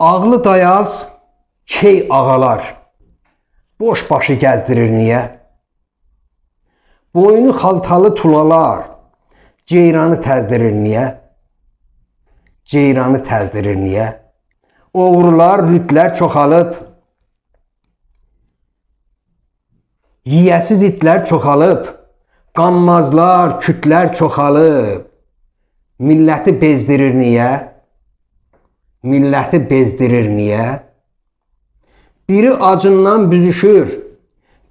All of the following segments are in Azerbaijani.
Ağlı dayaz, key ağalar. Boş başı gəzdirir niyə? Boynu xaltalı tulalar. Ceyranı təzdirir niyə? Ceyranı təzdirir niyə? Oğrular, lütlər çoxalıb. Yiyəsiz itlər çoxalıb. Qanmazlar, kütlər çoxalıb. Milləti bezdirir niyə? milləti bezdirir niyə? Biri acından büzüşür,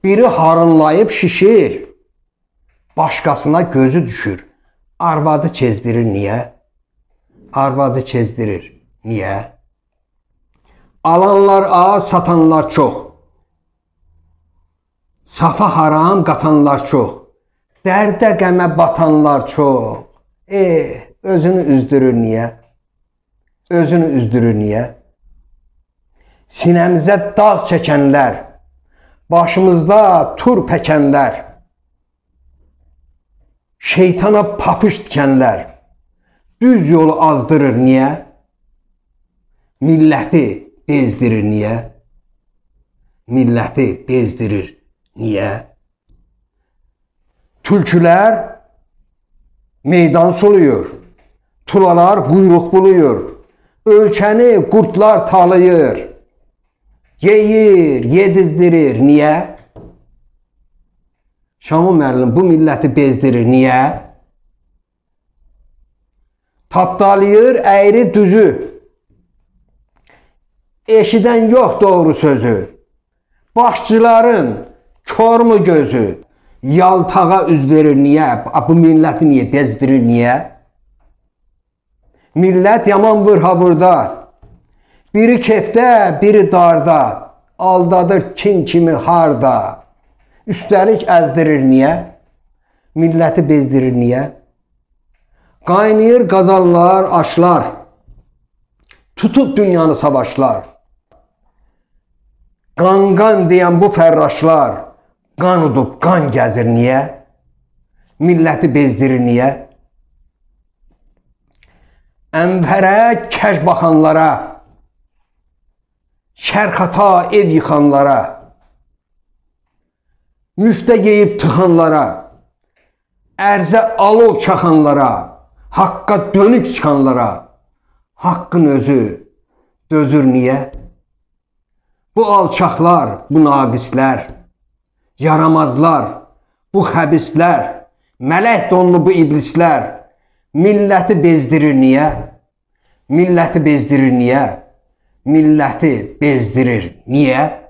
biri harınlayıb şişir. Başqasına gözü düşür. Arvadı çezdirir niyə? Arvadı çezdirir niyə? Alanlar az, satanlar çox. Safa haram qatanlar çox. Dərdə qəmə batanlar çox. E, özünü üzdürür niyə? özünü üzdürür niyə? Sinəmizə dağ çəkənlər, başımızda tur pəkənlər, şeytana papış tikənlər düz yolu azdırır niyə? Milləti bezdirir niyə? Milləti bezdirir niyə? Tülkülər meydan soluyur. Tulalar quyruq buluyur. Ölkəni qurtlar talayır. Yeyir, yedizdirir. Niyə? Şamı müəllim bu milləti bezdirir. Niyə? Tapdalayır əyri düzü. Eşidən yox doğru sözü. Başçıların kormu gözü. Yaltağa üz verir niyə? Bu milləti niyə bezdirir niyə? Millət yaman vırhavırda. Biri kefdə, biri darda. Aldadır kim kimi harda. Üstəlik əzdirir niyə? Milləti bezdirir niyə? Qaynayır qazanlar, aşlar. Tutub dünyanı savaşlar. Qanqan deyən bu fərraşlar qan udub qan gəzir niyə? Milləti bezdirir niyə? Ənvərə kəş baxanlara, şərxata ed yıxanlara, müftə geyib tıxanlara, ərzə alov çaxanlara, haqqa dönük çıxanlara, haqqın özü dözür niyə? Bu alçaqlar, bu naqislər, yaramazlar, bu xəbislər, mələk donlu bu iblislər, Milləti bezdirir niyə? Milləti bezdirir niyə? Milləti bezdirir niyə?